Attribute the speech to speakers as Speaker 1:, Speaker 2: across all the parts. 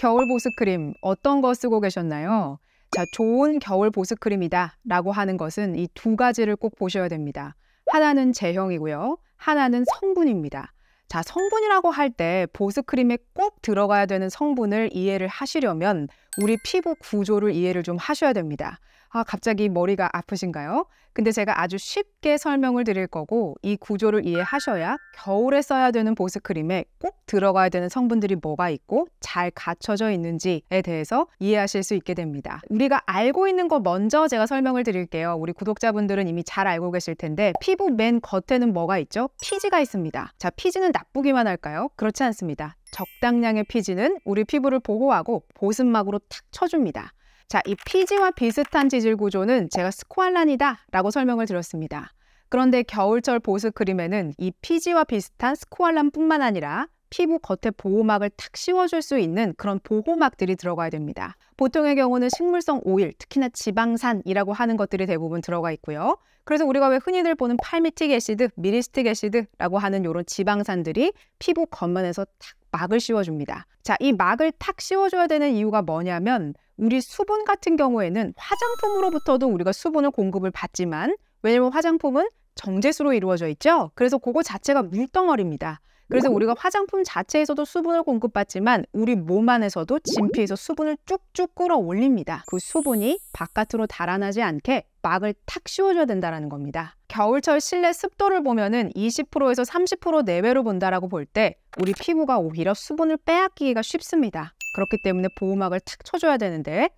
Speaker 1: 겨울 보습크림 어떤 거 쓰고 계셨나요? 자, 좋은 겨울 보습크림이다 라고 하는 것은 이 두 가지를 꼭 보셔야 됩니다. 하나는 제형이고요. 하나는 성분입니다. 자, 성분이라고 할 때 보습크림에 꼭 들어가야 되는 성분을 이해를 하시려면 우리 피부 구조를 이해를 좀 하셔야 됩니다. 아, 갑자기 머리가 아프신가요? 근데 제가 아주 쉽게 설명을 드릴 거고 이 구조를 이해하셔야 겨울에 써야 되는 보습크림에 꼭 들어가야 되는 성분들이 뭐가 있고 잘 갖춰져 있는지에 대해서 이해하실 수 있게 됩니다. 우리가 알고 있는 거 먼저 제가 설명을 드릴게요. 우리 구독자분들은 이미 잘 알고 계실 텐데 피부 맨 겉에는 뭐가 있죠? 피지가 있습니다. 자, 피지는 나쁘기만 할까요? 그렇지 않습니다. 적당량의 피지는 우리 피부를 보호하고 보습막으로 탁 쳐줍니다. 자, 이 피지와 비슷한 지질 구조는 제가 스코알란이다 라고 설명을 드렸습니다. 그런데 겨울철 보습 크림에는 이 피지와 비슷한 스코알란뿐만 아니라 피부 겉에 보호막을 탁 씌워줄 수 있는 그런 보호막들이 들어가야 됩니다. 보통의 경우는 식물성 오일, 특히나 지방산이라고 하는 것들이 대부분 들어가 있고요. 그래서 우리가 왜 흔히들 보는 팔미틱 애시드, 미리스틱 애시드라고 하는 이런 지방산들이 피부 겉면에서 탁 막을 씌워줍니다. 자, 이 막을 탁 씌워줘야 되는 이유가 뭐냐면 우리 수분 같은 경우에는 화장품으로부터도 우리가 수분을 공급을 받지만 왜냐면 화장품은 정제수로 이루어져 있죠. 그래서 그거 자체가 물덩어리입니다. 그래서 우리가 화장품 자체에서도 수분을 공급받지만 우리 몸 안에서도 진피에서 수분을 쭉쭉 끌어올립니다. 그 수분이 바깥으로 달아나지 않게 막을 탁 씌워줘야 된다는 겁니다. 겨울철 실내 습도를 보면은 20%에서 30% 내외로 본다라고 볼 때 우리 피부가 오히려 수분을 빼앗기기가 쉽습니다. 그렇기 때문에 보호막을 탁 쳐줘야 되는데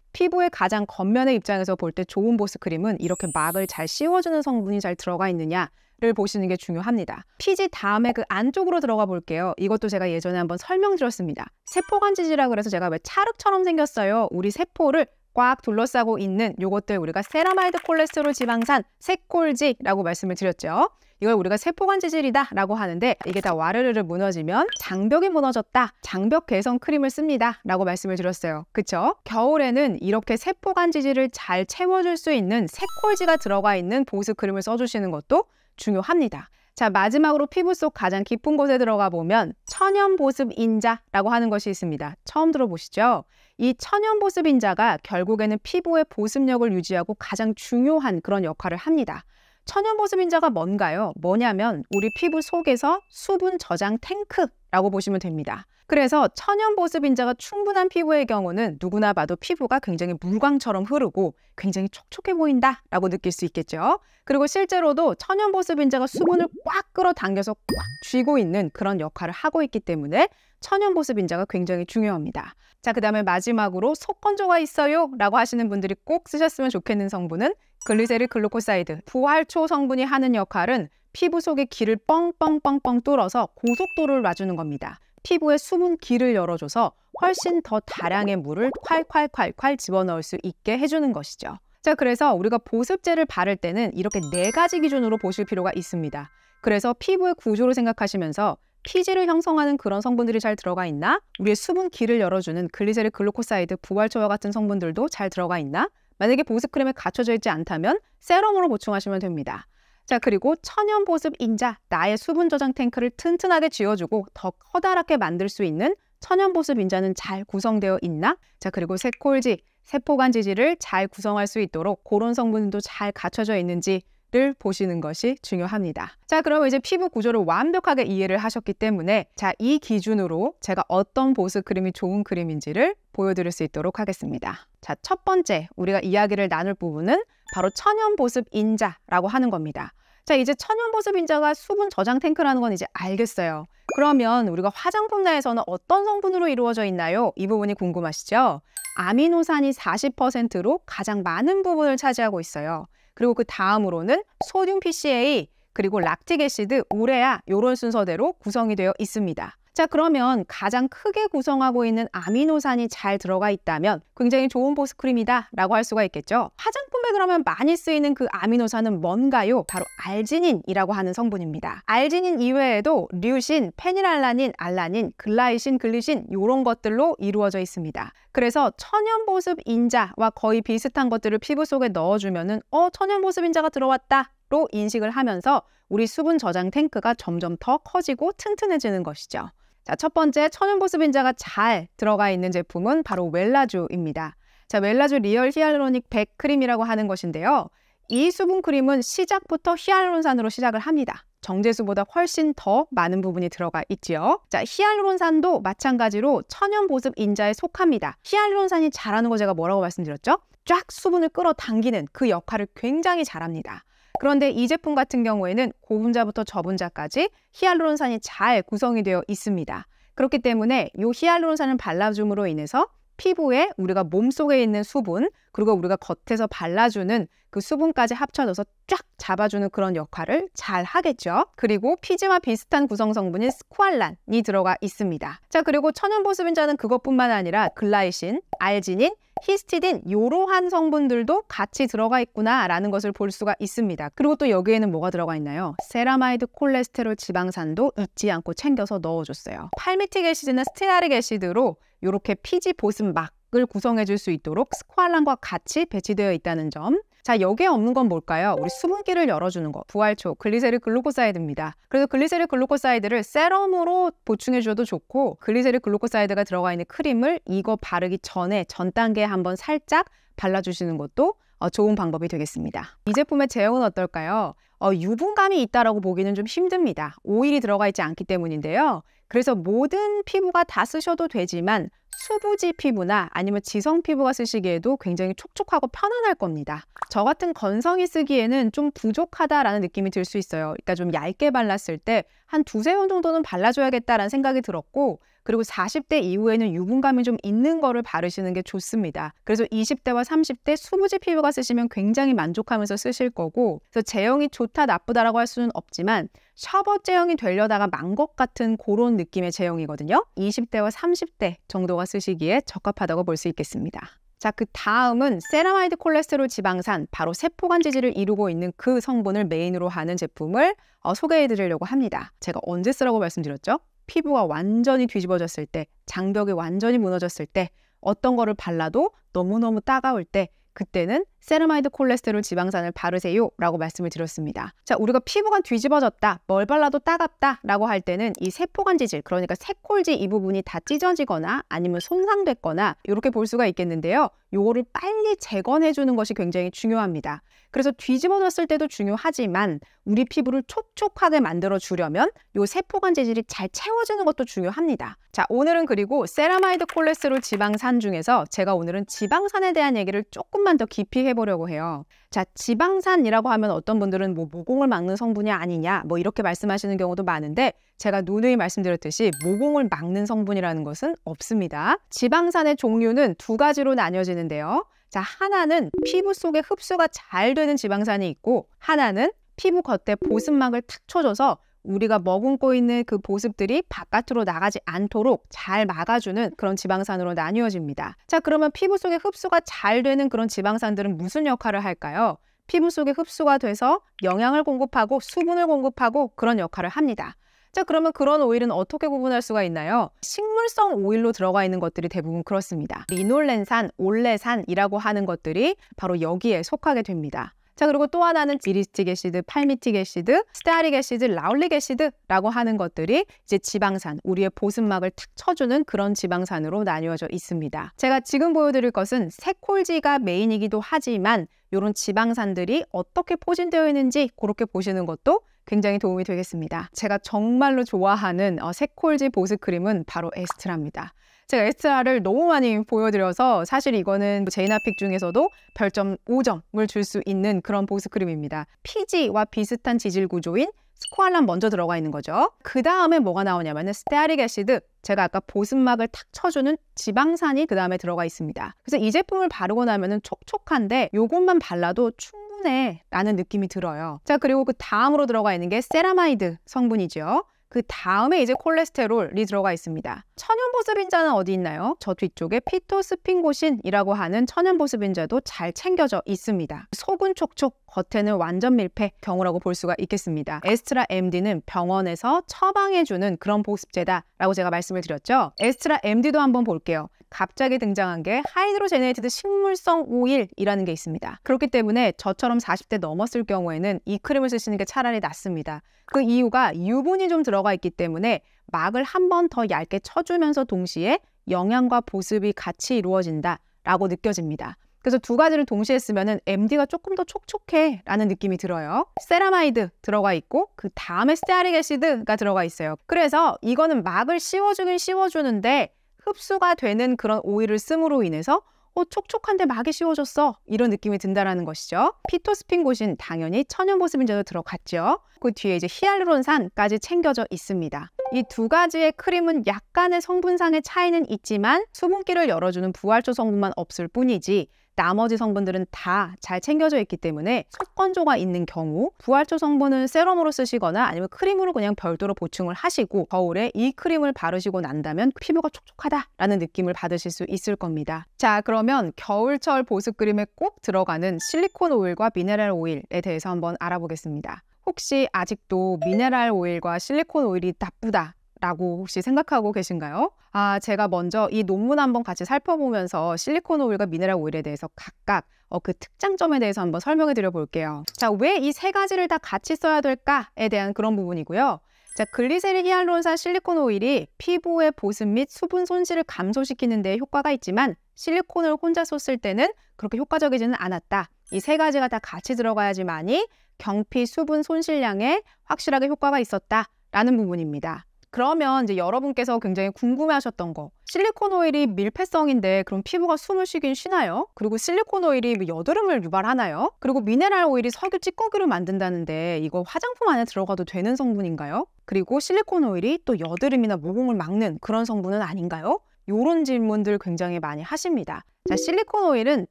Speaker 1: 피부의 가장 겉면의 입장에서 볼 때 좋은 보습크림은 이렇게 막을 잘 씌워주는 성분이 잘 들어가 있느냐 를 보시는 게 중요합니다. 피지 다음에 그 안쪽으로 들어가 볼게요. 이것도 제가 예전에 한번 설명드렸습니다. 세포관지이라 그래서 제가 왜 찰흙처럼 생겼어요. 우리 세포를 꽉 둘러싸고 있는 요것들 우리가 세라마이드 콜레스테롤 지방산 세콜지라고 말씀을 드렸죠. 이걸 우리가 세포관 재질이다라고 하는데 이게 다 와르르르 무너지면 장벽이 무너졌다. 장벽 개선 크림을 씁니다라고 말씀을 드렸어요. 그쵸? 겨울에는 이렇게 세포관 재질을 잘 채워줄 수 있는 세콜지가 들어가 있는 보습 크림을 써주시는 것도 중요합니다. 자 마지막으로 피부 속 가장 깊은 곳에 들어가 보면 천연 보습 인자라고 하는 것이 있습니다. 처음 들어보시죠? 이 천연 보습 인자가 결국에는 피부의 보습력을 유지하고 가장 중요한 그런 역할을 합니다. 천연보습인자가 뭔가요? 뭐냐면 우리 피부 속에서 수분 저장 탱크라고 보시면 됩니다. 그래서 천연보습인자가 충분한 피부의 경우는 누구나 봐도 피부가 굉장히 물광처럼 흐르고 굉장히 촉촉해 보인다라고 느낄 수 있겠죠. 그리고 실제로도 천연보습인자가 수분을 꽉 끌어당겨서 꽉 쥐고 있는 그런 역할을 하고 있기 때문에 천연보습인자가 굉장히 중요합니다. 자, 그 다음에 마지막으로 속건조가 있어요 라고 하시는 분들이 꼭 쓰셨으면 좋겠는 성분은 글리세리 글루코사이드, 부활초 성분이 하는 역할은 피부 속의 기를 뻥뻥뻥뻥 뚫어서 고속도로를 놔주는 겁니다. 피부에 숨은 기를 열어줘서 훨씬 더 다량의 물을 콸콸콸콸 집어넣을 수 있게 해주는 것이죠. 자, 그래서 우리가 보습제를 바를 때는 이렇게 네 가지 기준으로 보실 필요가 있습니다. 그래서 피부의 구조를 생각하시면서 피지를 형성하는 그런 성분들이 잘 들어가 있나? 우리의 숨은 기를 열어주는 글리세리 글루코사이드 부활초와 같은 성분들도 잘 들어가 있나? 만약에 보습크림에 갖춰져 있지 않다면 세럼으로 보충하시면 됩니다. 자, 그리고 천연 보습 인자, 나의 수분 저장 탱크를 튼튼하게 지어주고 더 커다랗게 만들 수 있는 천연 보습 인자는 잘 구성되어 있나? 자, 그리고 세콜지, 세포간 지지를 잘 구성할 수 있도록 그런 성분도 잘 갖춰져 있는지 를 보시는 것이 중요합니다. 자, 그러면 이제 피부 구조를 완벽하게 이해를 하셨기 때문에 자, 이 기준으로 제가 어떤 보습 크림이 좋은 크림인지를 보여드릴 수 있도록 하겠습니다. 자, 첫 번째 우리가 이야기를 나눌 부분은 바로 천연 보습 인자라고 하는 겁니다. 자, 이제 천연 보습 인자가 수분 저장 탱크라는 건 이제 알겠어요. 그러면 우리가 화장품 내에서는 어떤 성분으로 이루어져 있나요? 이 부분이 궁금하시죠? 아미노산이 40%로 가장 많은 부분을 차지하고 있어요. 그리고 그 다음으로는 소듐 PCA 그리고 락틱 애시드, 우레아 요런 순서대로 구성이 되어 있습니다. 자, 그러면 가장 크게 구성하고 있는 아미노산이 잘 들어가 있다면 굉장히 좋은 보습크림이다 라고 할 수가 있겠죠. 화장품에 그러면 많이 쓰이는 그 아미노산은 뭔가요? 바로 알지닌이라고 하는 성분입니다. 알지닌 이외에도 류신, 페닐알라닌, 알라닌, 글라이신, 글리신 이런 것들로 이루어져 있습니다. 그래서 천연 보습 인자와 거의 비슷한 것들을 피부 속에 넣어주면은 어 천연 보습 인자가 들어왔다 로 인식을 하면서 우리 수분 저장 탱크가 점점 더 커지고 튼튼해지는 것이죠. 자, 첫 번째 천연보습 인자가 잘 들어가 있는 제품은 바로 웰라주입니다. 자, 웰라주 리얼 히알루로닉 100 크림이라고 하는 것인데요. 이 수분 크림은 시작부터 히알루론산으로 시작을 합니다. 정제수보다 훨씬 더 많은 부분이 들어가 있지요. 자, 히알루론산도 마찬가지로 천연 보습 인자에 속합니다. 히알루론산이 잘하는 거 제가 뭐라고 말씀드렸죠? 쫙 수분을 끌어당기는 그 역할을 굉장히 잘합니다. 그런데 이 제품 같은 경우에는 고분자부터 저분자까지 히알루론산이 잘 구성이 되어 있습니다. 그렇기 때문에 이 히알루론산을 발라줌으로 인해서 피부에 우리가 몸속에 있는 수분 그리고 우리가 겉에서 발라주는 그 수분까지 합쳐져서 쫙 잡아주는 그런 역할을 잘 하겠죠. 그리고 피지와 비슷한 구성 성분인 스코알란이 들어가 있습니다. 자 그리고 천연 보습인자는 그것뿐만 아니라 글라이신, 알지닌, 히스티딘 이러한 성분들도 같이 들어가 있구나라는 것을 볼 수가 있습니다. 그리고 또 여기에는 뭐가 들어가 있나요? 세라마이드 콜레스테롤 지방산도 잊지 않고 챙겨서 넣어줬어요. 팔미틱 애시드나 스티나릭 애시드로 이렇게 피지 보습막을 구성해 줄 수 있도록 스코알랑과 같이 배치되어 있다는 점. 자, 여기에 없는 건 뭘까요? 우리 수분기를 열어주는 거, 부활초, 글리세릴 글루코사이드입니다. 그래서 글리세릴 글루코사이드를 세럼으로 보충해 줘도 좋고 글리세릴 글루코사이드가 들어가 있는 크림을 이거 바르기 전에 전 단계에 한번 살짝 발라주시는 것도 어, 좋은 방법이 되겠습니다. 이 제품의 제형은 어떨까요? 어, 유분감이 있다라고 보기는 좀 힘듭니다. 오일이 들어가 있지 않기 때문인데요. 그래서 모든 피부가 다 쓰셔도 되지만 수부지 피부나 아니면 지성 피부가 쓰시기에도 굉장히 촉촉하고 편안할 겁니다. 저 같은 건성이 쓰기에는 좀 부족하다라는 느낌이 들 수 있어요. 그러니까 좀 얇게 발랐을 때 한 두세 번 정도는 발라줘야겠다라는 생각이 들었고 그리고 40대 이후에는 유분감이 좀 있는 거를 바르시는 게 좋습니다. 그래서 20대와 30대 수부지 피부가 쓰시면 굉장히 만족하면서 쓰실 거고 그래서 제형이 좋다 나쁘다라고 할 수는 없지만 샤벗 제형이 되려다가 만 것 같은 그런 느낌의 제형이거든요. 20대와 30대 정도가 쓰시기에 적합하다고 볼 수 있겠습니다. 자, 그 다음은 세라마이드 콜레스테롤 지방산, 바로 세포간 지질을 이루고 있는 그 성분을 메인으로 하는 제품을 어, 소개해 드리려고 합니다. 제가 언제 쓰라고 말씀드렸죠? 피부가 완전히 뒤집어졌을 때, 장벽이 완전히 무너졌을 때, 어떤 거를 발라도 너무너무 따가울 때, 그때는 세르마이드 콜레스테롤 지방산을 바르세요 라고 말씀을 드렸습니다. 자, 우리가 피부가 뒤집어졌다, 뭘 발라도 따갑다 라고 할 때는 이 세포관지질, 그러니까 세콜지 이 부분이 다 찢어지거나 아니면 손상됐거나 이렇게 볼 수가 있겠는데요. 요거를 빨리 재건해주는 것이 굉장히 중요합니다. 그래서 뒤집어 놨을 때도 중요하지만 우리 피부를 촉촉하게 만들어 주려면 요 세포간 재질이 잘 채워지는 것도 중요합니다. 자, 오늘은 그리고 세라마이드 콜레스테롤 지방산 중에서 제가 오늘은 지방산에 대한 얘기를 조금만 더 깊이 해보려고 해요. 자, 지방산이라고 하면 어떤 분들은 뭐 모공을 막는 성분이 아니냐 뭐 이렇게 말씀하시는 경우도 많은데 제가 누누이 말씀드렸듯이 모공을 막는 성분이라는 것은 없습니다. 지방산의 종류는 두 가지로 나뉘어지는데요. 자, 하나는 피부 속에 흡수가 잘 되는 지방산이 있고 하나는 피부 겉에 보습막을 탁 쳐줘서 우리가 머금고 있는 그 보습들이 바깥으로 나가지 않도록 잘 막아주는 그런 지방산으로 나뉘어집니다. 자, 그러면 피부 속에 흡수가 잘 되는 그런 지방산들은 무슨 역할을 할까요? 피부 속에 흡수가 돼서 영양을 공급하고 수분을 공급하고 그런 역할을 합니다. 자, 그러면 그런 오일은 어떻게 구분할 수가 있나요? 식물성 오일로 들어가 있는 것들이 대부분 그렇습니다. 리놀렌산, 올레산이라고 하는 것들이 바로 여기에 속하게 됩니다. 자 그리고 또 하나는 비리스틱 애시드, 팔미틱 애시드, 스테아릭 애시드, 라울릭 애시드라고 하는 것들이 이제 지방산, 우리의 보습막을 탁 쳐주는 그런 지방산으로 나뉘어져 있습니다. 제가 지금 보여드릴 것은 세콜지가 메인이기도 하지만 이런 지방산들이 어떻게 포진되어 있는지 그렇게 보시는 것도 굉장히 도움이 되겠습니다. 제가 정말로 좋아하는 어, 세콜지 보습 크림은 바로 에스트라입니다. 제가 에스트라를 너무 많이 보여드려서 사실 이거는 뭐 제이나픽 중에서도 별점 5점을 줄 수 있는 그런 보습 크림입니다. 피지와 비슷한 지질 구조인 스코알란 먼저 들어가 있는 거죠. 그 다음에 뭐가 나오냐면은 스테아릭 애시드, 제가 아까 보습막을 탁 쳐주는 지방산이 그 다음에 들어가 있습니다. 그래서 이 제품을 바르고 나면은 촉촉한데 요것만 발라도 충분해 라는 느낌이 들어요. 자 그리고 그 다음으로 들어가 있는 게 세라마이드 성분이죠. 그 다음에 이제 콜레스테롤이 들어가 있습니다. 천연보습인자는 어디 있나요? 저 뒤쪽에 피토스핀고신이라고 하는 천연보습인자도 잘 챙겨져 있습니다. 소근 촉촉 겉에는 완전 밀폐 경우라고 볼 수가 있겠습니다. 에스트라 MD는 병원에서 처방해주는 그런 보습제다라고 제가 말씀을 드렸죠. 에스트라 MD도 한번 볼게요. 갑자기 등장한 게 하이드로제네이티드 식물성 오일이라는 게 있습니다. 그렇기 때문에 저처럼 40대 넘었을 경우에는 이 크림을 쓰시는 게 차라리 낫습니다. 그 이유가 유분이 좀 들어가 있기 때문에 막을 한 번 더 얇게 쳐주면서 동시에 영양과 보습이 같이 이루어진다라고 느껴집니다. 그래서 두 가지를 동시에 쓰면은 MD가 조금 더 촉촉해 라는 느낌이 들어요. 세라마이드 들어가 있고 그 다음에 스테아릭 애시드가 들어가 있어요. 그래서 이거는 막을 씌워주긴 씌워주는데 흡수가 되는 그런 오일을 쓰므로 인해서 어, 촉촉한데 막이 씌워졌어 이런 느낌이 든다라는 것이죠. 피토스핀곳인 당연히 천연보습인자도 들어갔죠. 그 뒤에 이제 히알루론산까지 챙겨져 있습니다. 이 두 가지의 크림은 약간의 성분상의 차이는 있지만 수분기를 열어주는 부활초 성분만 없을 뿐이지 나머지 성분들은 다 잘 챙겨져 있기 때문에 속건조가 있는 경우 부활초 성분은 세럼으로 쓰시거나 아니면 크림으로 그냥 별도로 보충을 하시고 겨울에 이 크림을 바르시고 난다면 피부가 촉촉하다라는 느낌을 받으실 수 있을 겁니다. 자 그러면 겨울철 보습 크림에 꼭 들어가는 실리콘 오일과 미네랄 오일에 대해서 한번 알아보겠습니다. 혹시 아직도 미네랄 오일과 실리콘 오일이 나쁘다 라고 혹시 생각하고 계신가요? 아, 제가 먼저 이 논문 한번 같이 살펴보면서 실리콘 오일과 미네랄 오일에 대해서 각각 어, 그 특장점에 대해서 한번 설명해 드려 볼게요. 자, 왜 이 세 가지를 다 같이 써야 될까에 대한 그런 부분이고요. 자, 글리세린 히알루론산 실리콘 오일이 피부의 보습 및 수분 손실을 감소시키는 데 효과가 있지만 실리콘을 혼자 썼을 때는 그렇게 효과적이지는 않았다. 이 세 가지가 다 같이 들어가야지만이 경피 수분 손실량에 확실하게 효과가 있었다라는 부분입니다. 그러면 이제 여러분께서 굉장히 궁금해하셨던 거 실리콘 오일이 밀폐성인데 그럼 피부가 숨을 쉬긴 쉬나요? 그리고 실리콘 오일이 여드름을 유발하나요? 그리고 미네랄 오일이 석유 찌꺼기를 만든다는데 이거 화장품 안에 들어가도 되는 성분인가요? 그리고 실리콘 오일이 또 여드름이나 모공을 막는 그런 성분은 아닌가요? 이런 질문들 굉장히 많이 하십니다. 자, 실리콘 오일은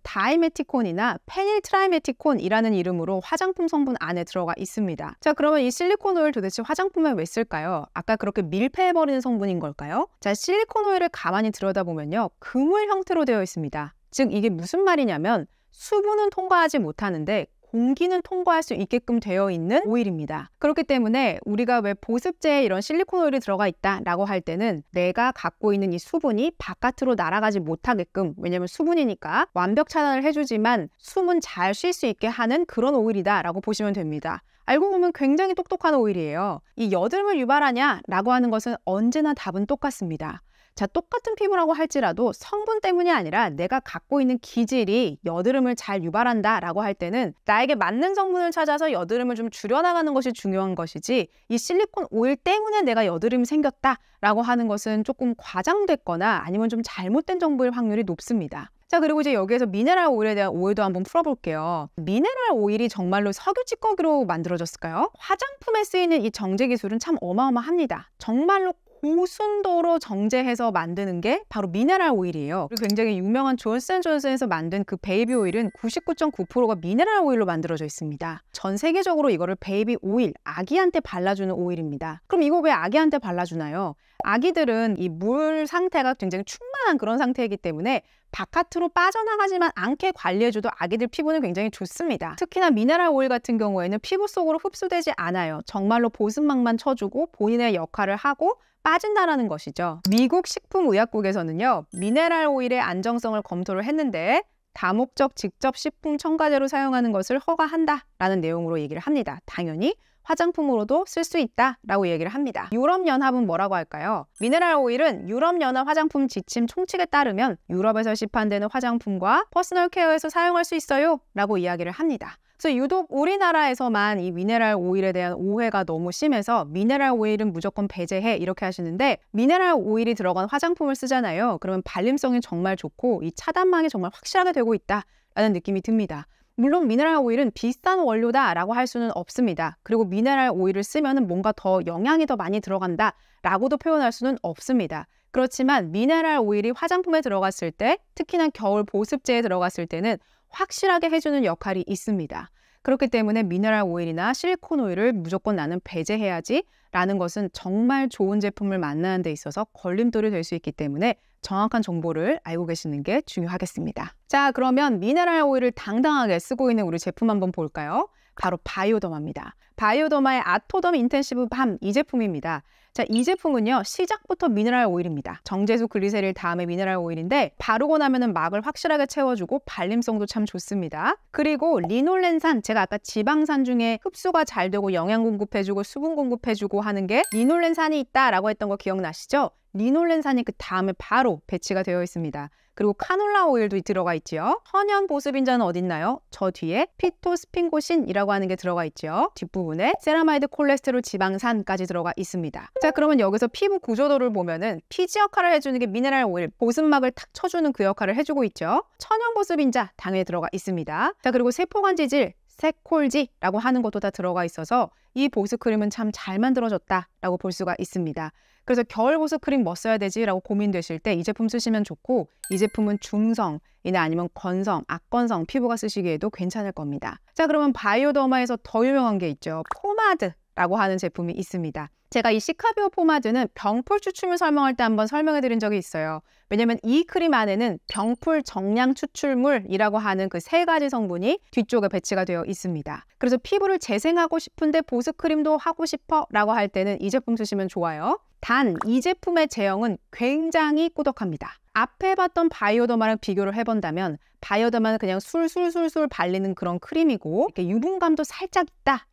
Speaker 1: 다이메티콘이나 페닐트라이메티콘이라는 이름으로 화장품 성분 안에 들어가 있습니다. 자, 그러면 이 실리콘 오일 도대체 화장품에 왜 쓸까요? 아까 그렇게 밀폐해버리는 성분인 걸까요? 자, 실리콘 오일을 가만히 들여다보면요. 그물 형태로 되어 있습니다. 즉, 이게 무슨 말이냐면 수분은 통과하지 못하는데 공기는 통과할 수 있게끔 되어 있는 오일입니다. 그렇기 때문에 우리가 왜 보습제에 이런 실리콘 오일이 들어가 있다라고 할 때는 내가 갖고 있는 이 수분이 바깥으로 날아가지 못하게끔 왜냐면 수분이니까 완벽 차단을 해주지만 숨은 잘 쉴 수 있게 하는 그런 오일이다라고 보시면 됩니다. 알고 보면 굉장히 똑똑한 오일이에요. 이 여드름을 유발하냐라고 하는 것은 언제나 답은 똑같습니다. 자, 똑같은 피부라고 할지라도 성분 때문이 아니라 내가 갖고 있는 기질이 여드름을 잘 유발한다 라고 할 때는 나에게 맞는 성분을 찾아서 여드름을 좀 줄여나가는 것이 중요한 것이지 이 실리콘 오일 때문에 내가 여드름이 생겼다 라고 하는 것은 조금 과장됐거나 아니면 좀 잘못된 정보일 확률이 높습니다. 자 그리고 이제 여기에서 미네랄 오일에 대한 오해도 한번 풀어볼게요. 미네랄 오일이 정말로 석유 찌꺼기로 만들어졌을까요? 화장품에 쓰이는 이 정제 기술은 참 어마어마합니다. 정말로 고순도로 정제해서 만드는 게 바로 미네랄 오일이에요. 그리고 굉장히 유명한 존슨존슨에서 만든 그 베이비 오일은 99.9%가 미네랄 오일로 만들어져 있습니다. 전 세계적으로 이거를 베이비 오일, 아기한테 발라주는 오일입니다. 그럼 이거 왜 아기한테 발라주나요? 아기들은 이 물 상태가 굉장히 충만한 그런 상태이기 때문에 바깥으로 빠져나가지만 않게 관리해줘도 아기들 피부는 굉장히 좋습니다. 특히나 미네랄 오일 같은 경우에는 피부 속으로 흡수되지 않아요. 정말로 보습막만 쳐주고 본인의 역할을 하고 빠진다라는 것이죠. 미국 식품의약국에서는요. 미네랄 오일의 안정성을 검토를 했는데 다목적 직접 식품 첨가제로 사용하는 것을 허가한다라는 내용으로 얘기를 합니다. 당연히 화장품으로도 쓸 수 있다라고 얘기를 합니다. 유럽연합은 뭐라고 할까요? 미네랄 오일은 유럽연합 화장품 지침 총칙에 따르면 유럽에서 시판되는 화장품과 퍼스널 케어에서 사용할 수 있어요 라고 이야기를 합니다. 그래서 유독 우리나라에서만 이 미네랄 오일에 대한 오해가 너무 심해서 미네랄 오일은 무조건 배제해 이렇게 하시는데 미네랄 오일이 들어간 화장품을 쓰잖아요. 그러면 발림성이 정말 좋고 이 차단망이 정말 확실하게 되고 있다라는 느낌이 듭니다. 물론 미네랄 오일은 비싼 원료다라고 할 수는 없습니다. 그리고 미네랄 오일을 쓰면 뭔가 더 영양이 더 많이 들어간다라고도 표현할 수는 없습니다. 그렇지만 미네랄 오일이 화장품에 들어갔을 때 특히나 겨울 보습제에 들어갔을 때는 확실하게 해주는 역할이 있습니다. 그렇기 때문에 미네랄 오일이나 실리콘 오일을 무조건 나는 배제해야지 라는 것은 정말 좋은 제품을 만나는 데 있어서 걸림돌이 될 수 있기 때문에 정확한 정보를 알고 계시는 게 중요하겠습니다. 자, 그러면 미네랄 오일을 당당하게 쓰고 있는 우리 제품 한번 볼까요? 바로 바이오더마입니다. 바이오더마의 아토덤 인텐시브 밤 이 제품입니다. 자, 이 제품은요. 시작부터 미네랄 오일입니다. 정제수 글리세릴 다음에 미네랄 오일인데 바르고 나면은 막을 확실하게 채워주고 발림성도 참 좋습니다. 그리고 리놀렌산 제가 아까 지방산 중에 흡수가 잘 되고 영양 공급해주고 수분 공급해주고 하는 게 리놀렌산이 있다라고 했던 거 기억나시죠? 리놀렌산이 그 다음에 바로 배치가 되어 있습니다. 그리고 카놀라 오일도 들어가 있지요. 천연 보습인자는 어딨나요? 저 뒤에 피토스핑고신이라고 하는 게 들어가 있지요. 뒷부분에 세라마이드 콜레스테롤 지방산까지 들어가 있습니다. 자 그러면 여기서 피부 구조도를 보면은 피지 역할을 해주는 게 미네랄 오일 보습막을 탁 쳐주는 그 역할을 해주고 있죠 천연 보습인자 당연히 들어가 있습니다 자 그리고 세포관지질 세콜지라고 하는 것도 다 들어가 있어서 이 보습크림은 참 잘 만들어졌다라고 볼 수가 있습니다. 그래서 겨울 보습크림 뭐 써야 되지라고 고민되실 때 이 제품 쓰시면 좋고 이 제품은 중성이나 아니면 건성, 악건성 피부가 쓰시기에도 괜찮을 겁니다. 자 그러면 바이오더마에서 더 유명한 게 있죠. 포마드 라고 하는 제품이 있습니다. 제가 이 시카비오 포마드는 병풀 추출물 설명할 때 한번 설명해 드린 적이 있어요. 왜냐면 이 크림 안에는 병풀 정량 추출물이라고 하는 그 세 가지 성분이 뒤쪽에 배치가 되어 있습니다. 그래서 피부를 재생하고 싶은데 보습 크림도 하고 싶어 라고 할 때는 이 제품 쓰시면 좋아요. 단 이 제품의 제형은 굉장히 꾸덕합니다. 앞에 봤던 바이오더마랑 비교를 해본다면 바이오더마는 그냥 술술술술 발리는 그런 크림이고 이렇게 유분감도 살짝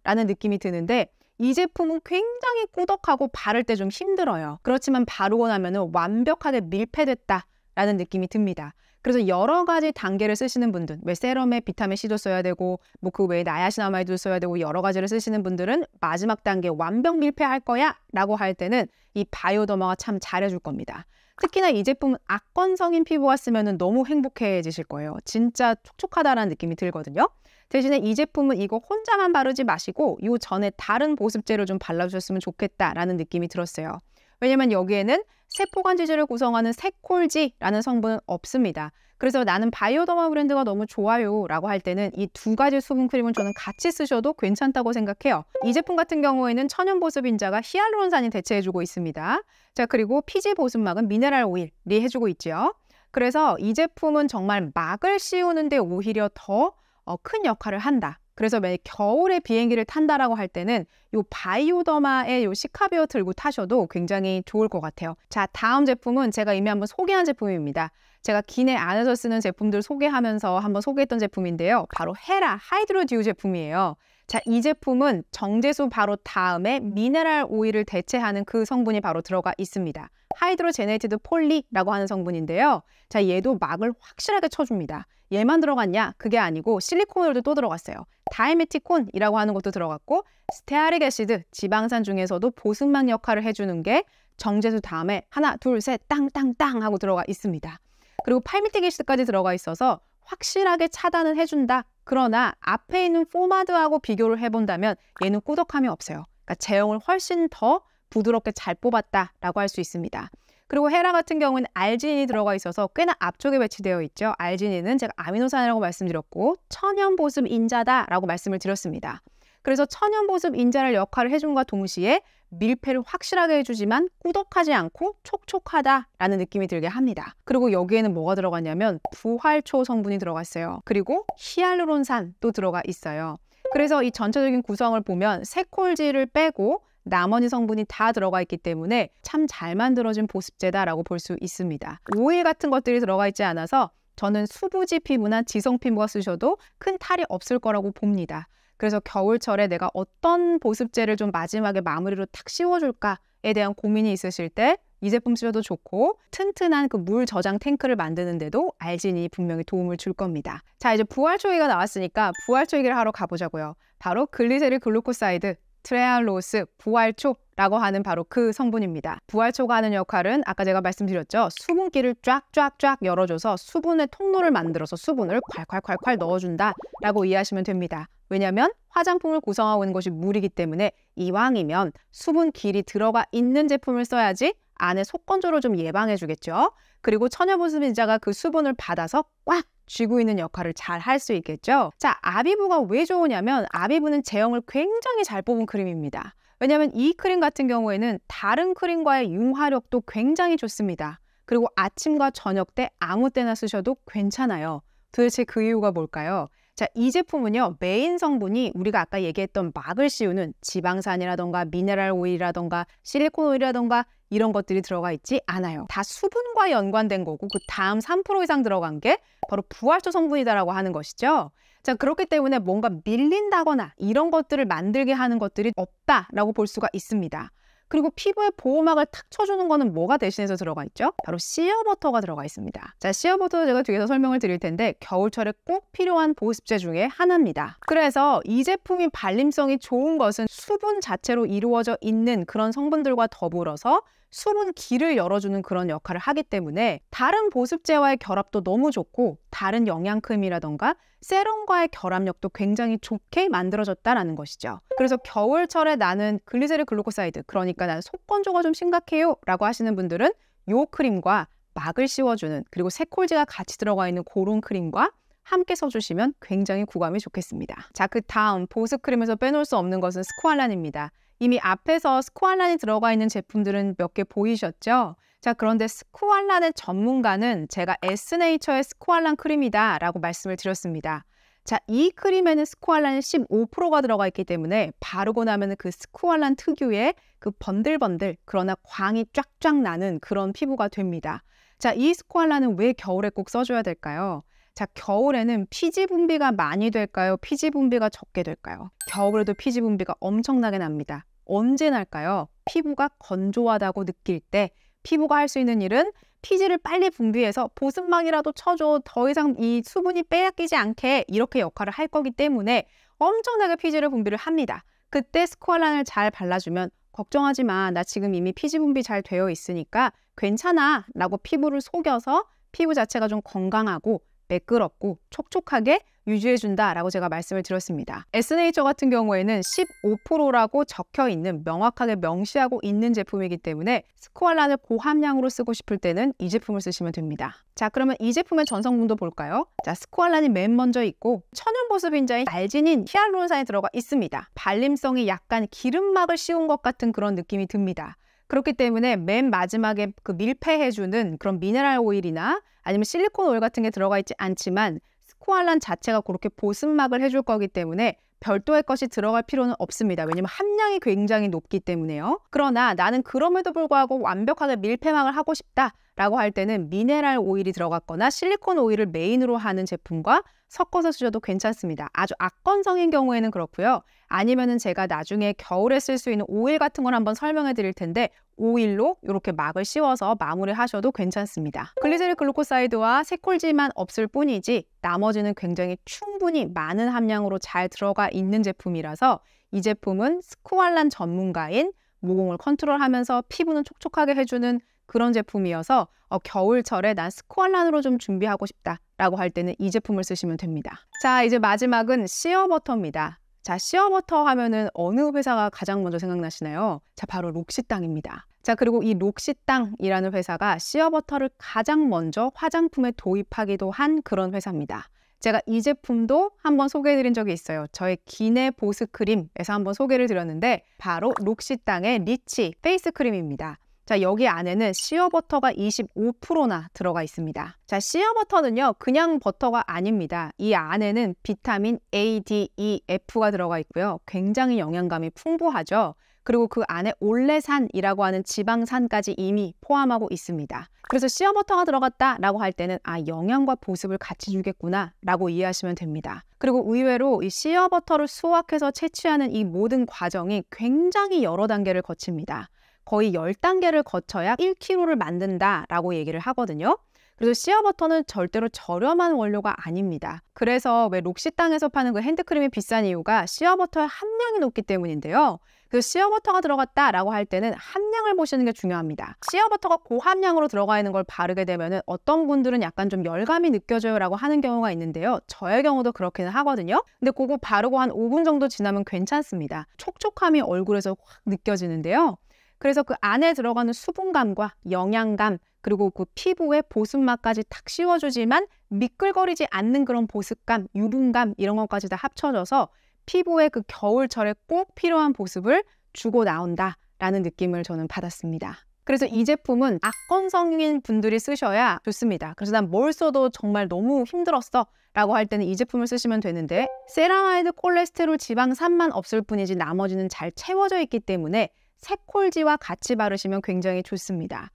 Speaker 1: 있다라는 느낌이 드는데 이 제품은 굉장히 꾸덕하고 바를 때 좀 힘들어요. 그렇지만 바르고 나면 완벽하게 밀폐됐다. 라는 느낌이 듭니다. 그래서 여러 가지 단계를 쓰시는 분들, 왜 세럼에 비타민 C도 써야 되고, 뭐 그 외에 나야시나마이도 써야 되고 여러 가지를 쓰시는 분들은 마지막 단계 완벽 밀폐할 거야라고 할 때는 이 바이오더마가 참 잘해줄 겁니다. 특히나 이 제품은 악건성인 피부가 쓰면 너무 행복해지실 거예요. 진짜 촉촉하다라는 느낌이 들거든요. 대신에 이 제품은 이거 혼자만 바르지 마시고 이 전에 다른 보습제를 좀 발라주셨으면 좋겠다라는 느낌이 들었어요. 왜냐면 여기에는 세포간지질을 구성하는 세콜지라는 성분은 없습니다. 그래서 나는 바이오더마 브랜드가 너무 좋아요 라고 할 때는 이 두 가지 수분 크림은 저는 같이 쓰셔도 괜찮다고 생각해요. 이 제품 같은 경우에는 천연 보습 인자가 히알루론산이 대체해주고 있습니다. 자 그리고 피지 보습막은 미네랄 오일이 해주고 있죠 그래서 이 제품은 정말 막을 씌우는데 오히려 더큰 어, 역할을 한다. 그래서 매 겨울에 비행기를 탄다라고 할 때는 요 바이오더마의 요 시카베어 들고 타셔도 굉장히 좋을 것 같아요. 자, 다음 제품은 제가 이미 한번 소개한 제품입니다. 제가 기내 안에서 쓰는 제품들 소개하면서 한번 소개했던 제품인데요. 바로 헤라 하이드로듀 제품이에요. 자, 이 제품은 정제수 바로 다음에 미네랄 오일을 대체하는 그 성분이 바로 들어가 있습니다. 하이드로제네이티드 폴리라고 하는 성분인데요. 자, 얘도 막을 확실하게 쳐줍니다. 얘만 들어갔냐? 그게 아니고 실리콘으로도 또 들어갔어요. 다이메티콘이라고 하는 것도 들어갔고 스테아릭 애시드, 지방산 중에서도 보습막 역할을 해주는 게 정제수 다음에 하나, 둘, 셋, 땅, 땅, 땅 하고 들어가 있습니다. 그리고 팔미틱 애시드까지 들어가 있어서 확실하게 차단을 해준다. 그러나 앞에 있는 포마드하고 비교를 해본다면 얘는 꾸덕함이 없어요. 그러니까 제형을 훨씬 더 부드럽게 잘 뽑았다라고 할 수 있습니다. 그리고 헤라 같은 경우는 알지닌이 들어가 있어서 꽤나 앞쪽에 배치되어 있죠. 알지닌은 제가 아미노산이라고 말씀드렸고 천연 보습 인자다라고 말씀을 드렸습니다. 그래서 천연보습 인자를 역할을 해준과 동시에 밀폐를 확실하게 해주지만 꾸덕하지 않고 촉촉하다라는 느낌이 들게 합니다. 그리고 여기에는 뭐가 들어갔냐면 부활초 성분이 들어갔어요. 그리고 히알루론산도 들어가 있어요. 그래서 이 전체적인 구성을 보면 세콜지를 빼고 나머지 성분이 다 들어가 있기 때문에 참 잘 만들어진 보습제다라고 볼 수 있습니다. 오일 같은 것들이 들어가 있지 않아서 저는 수부지 피부나 지성 피부가 쓰셔도 큰 탈이 없을 거라고 봅니다. 그래서 겨울철에 내가 어떤 보습제를 좀 마지막에 마무리로 탁 씌워줄까에 대한 고민이 있으실 때 이 제품 쓰셔도 좋고 튼튼한 그 물 저장 탱크를 만드는데도 알진이 분명히 도움을 줄 겁니다. 자 이제 부활초기가 나왔으니까 부활초기를 하러 가보자고요. 바로 글리세릴 글루코사이드 트레알로스 부활초라고 하는 바로 그 성분입니다. 부활초가 하는 역할은 아까 제가 말씀드렸죠. 수분기를 쫙쫙쫙 열어줘서 수분의 통로를 만들어서 수분을 콸콸콸콸 넣어준다라고 이해하시면 됩니다. 왜냐하면 화장품을 구성하고 있는 것이 물이기 때문에 이왕이면 수분 길이 들어가 있는 제품을 써야지 안에 속건조를 좀 예방해 주겠죠. 그리고 천연보습인자가 그 수분을 받아서 꽉 쥐고 있는 역할을 잘 할 수 있겠죠. 자, 아비부가 왜 좋으냐면 아비부는 제형을 굉장히 잘 뽑은 크림입니다. 왜냐하면 이 크림 같은 경우에는 다른 크림과의 융화력도 굉장히 좋습니다. 그리고 아침과 저녁 때 아무 때나 쓰셔도 괜찮아요. 도대체 그 이유가 뭘까요? 자, 이 제품은요. 메인 성분이 우리가 아까 얘기했던 막을 씌우는 지방산이라던가 미네랄 오일이라던가 실리콘 오일이라던가 이런 것들이 들어가 있지 않아요. 다 수분과 연관된 거고 그 다음 3% 이상 들어간 게 바로 부활초 성분이다라고 하는 것이죠. 자 그렇기 때문에 뭔가 밀린다거나 이런 것들을 만들게 하는 것들이 없다라고 볼 수가 있습니다. 그리고 피부에 보호막을 탁 쳐주는 거는 뭐가 대신해서 들어가 있죠? 바로 씨어버터가 들어가 있습니다. 자, 씨어버터도 제가 뒤에서 설명을 드릴 텐데 겨울철에 꼭 필요한 보습제 중에 하나입니다. 그래서 이 제품이 발림성이 좋은 것은 수분 자체로 이루어져 있는 그런 성분들과 더불어서 수분 길을 열어주는 그런 역할을 하기 때문에 다른 보습제와의 결합도 너무 좋고 다른 영양크림이라던가 세럼과의 결합력도 굉장히 좋게 만들어졌다라는 것이죠. 그래서 겨울철에 나는 글리세리 글루코사이드 그러니까 나는 속건조가 좀 심각해요 라고 하시는 분들은 요 크림과 막을 씌워주는 그리고 새콜지가 같이 들어가 있는 고런 크림과 함께 써주시면 굉장히 구감이 좋겠습니다. 자, 그 다음 보습크림에서 빼놓을 수 없는 것은 스코알란입니다. 이미 앞에서 스코알란이 들어가 있는 제품들은 몇 개 보이셨죠? 자, 그런데 스코알란의 전문가는 제가 에스네이처의 스코알란 크림이다 라고 말씀을 드렸습니다. 자, 이 크림에는 스코알란 15%가 들어가 있기 때문에 바르고 나면 그 스코알란 특유의 그 번들번들 그러나 광이 쫙쫙 나는 그런 피부가 됩니다. 자, 이 스코알란은 왜 겨울에 꼭 써줘야 될까요? 자, 겨울에는 피지 분비가 많이 될까요? 피지 분비가 적게 될까요? 겨울에도 피지 분비가 엄청나게 납니다. 언제 날까요? 피부가 건조하다고 느낄 때 피부가 할 수 있는 일은 피지를 빨리 분비해서 보습망이라도 쳐줘 더 이상 이 수분이 빼앗기지 않게 이렇게 역할을 할 거기 때문에 엄청나게 피지를 분비를 합니다. 그때 스코알란을 잘 발라주면 걱정하지 마. 나 지금 이미 피지 분비 잘 되어 있으니까 괜찮아. 라고 피부를 속여서 피부 자체가 좀 건강하고 매끄럽고 촉촉하게 유지해준다라고 제가 말씀을 드렸습니다. 에네이처 같은 경우에는 15%라고 적혀 있는 명확하게 명시하고 있는 제품이기 때문에 스코알란을 고함량으로 쓰고 싶을 때는 이 제품을 쓰시면 됩니다. 자 그러면 이 제품의 전성분도 볼까요? 자 스코알란이 맨 먼저 있고 천연 보습인자인 알지닌 히알루론산이 들어가 있습니다. 발림성이 약간 기름막을 씌운 것 같은 그런 느낌이 듭니다. 그렇기 때문에 맨 마지막에 그 밀폐해주는 그런 미네랄 오일이나 아니면 실리콘 오일 같은 게 들어가 있지 않지만 스코알란 자체가 그렇게 보습막을 해줄 거기 때문에 별도의 것이 들어갈 필요는 없습니다. 왜냐면 함량이 굉장히 높기 때문에요. 그러나 나는 그럼에도 불구하고 완벽하게 밀폐막을 하고 싶다. 라고 할 때는 미네랄 오일이 들어갔거나 실리콘 오일을 메인으로 하는 제품과 섞어서 쓰셔도 괜찮습니다. 아주 악건성인 경우에는 그렇고요. 아니면은 제가 나중에 겨울에 쓸 수 있는 오일 같은 걸 한번 설명해 드릴 텐데 오일로 이렇게 막을 씌워서 마무리하셔도 괜찮습니다. 글리세리 글루코사이드와 세콜지만 없을 뿐이지 나머지는 굉장히 충분히 많은 함량으로 잘 들어가 있는 제품이라서 이 제품은 스쿠알란 전문가인 모공을 컨트롤하면서 피부는 촉촉하게 해주는 그런 제품이어서 어, 겨울철에 난 스코알란으로 좀 준비하고 싶다라고 할 때는 이 제품을 쓰시면 됩니다. 자, 이제 마지막은 시어버터입니다. 자, 시어버터 하면은 어느 회사가 가장 먼저 생각나시나요? 자, 바로 록시땅입니다. 자, 그리고 이 록시땅이라는 회사가 시어버터를 가장 먼저 화장품에 도입하기도 한 그런 회사입니다. 제가 이 제품도 한번 소개해드린 적이 있어요. 저의 기내 보습크림에서 한번 소개를 드렸는데 바로 록시땅의 리치 페이스크림입니다. 자, 여기 안에는 시어버터가 25%나 들어가 있습니다. 자, 시어버터는요, 그냥 버터가 아닙니다. 이 안에는 비타민 A, D, E, F가 들어가 있고요. 굉장히 영양감이 풍부하죠. 그리고 그 안에 올레산이라고 하는 지방산까지 이미 포함하고 있습니다. 그래서 씨어버터가 들어갔다라고 할 때는 아 영양과 보습을 같이 주겠구나라고 이해하시면 됩니다. 그리고 의외로 이 씨어버터를 수확해서 채취하는 이 모든 과정이 굉장히 여러 단계를 거칩니다. 거의 10단계를 거쳐야 1kg를 만든다라고 얘기를 하거든요. 그래서 시어버터는 절대로 저렴한 원료가 아닙니다. 그래서 왜 록시땅에서 파는 그 핸드크림이 비싼 이유가 시어버터의 함량이 높기 때문인데요. 그 시어버터가 들어갔다라고 할 때는 함량을 보시는 게 중요합니다. 시어버터가 고함량으로 들어가 있는 걸 바르게 되면 어떤 분들은 약간 좀 열감이 느껴져요라고 하는 경우가 있는데요. 저의 경우도 그렇기는 하거든요. 근데 그거 바르고 한 5분 정도 지나면 괜찮습니다. 촉촉함이 얼굴에서 확 느껴지는데요. 그래서 그 안에 들어가는 수분감과 영양감 그리고 그 피부의 보습막까지탁 씌워주지만 미끌거리지 않는 그런 보습감, 유분감 이런 것까지 다 합쳐져서 피부의 그 겨울철에 꼭 필요한 보습을 주고 나온다라는 느낌을 저는 받았습니다. 그래서 이 제품은 악건성인 분들이 쓰셔야 좋습니다. 그래서 난 뭘 써도 정말 너무 힘들었어 라고 할 때는 이 제품을 쓰시면 되는데 세라마이드 콜레스테롤 지방 산만 없을 뿐이지 나머지는 잘 채워져 있기 때문에 새콜지와 같이 바르시면 굉장히 좋습니다.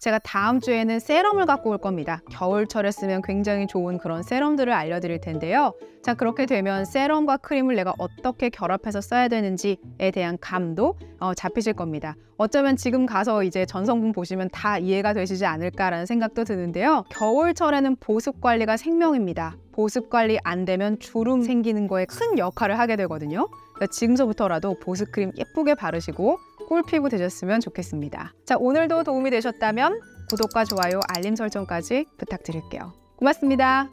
Speaker 1: 제가 다음 주에는 세럼을 갖고 올 겁니다. 겨울철에 쓰면 굉장히 좋은 그런 세럼들을 알려드릴 텐데요. 자 그렇게 되면 세럼과 크림을 내가 어떻게 결합해서 써야 되는지에 대한 감도 어, 잡히실 겁니다. 어쩌면 지금 가서 이제 전성분 보시면 다 이해가 되시지 않을까라는 생각도 드는데요. 겨울철에는 보습 관리가 생명입니다. 보습 관리 안 되면 주름 생기는 거에 큰 역할을 하게 되거든요. 그러니까 지금서부터라도 보습크림 예쁘게 바르시고 꿀피부 되셨으면 좋겠습니다. 자, 오늘도 도움이 되셨다면 구독과 좋아요, 알림 설정까지 부탁드릴게요. 고맙습니다.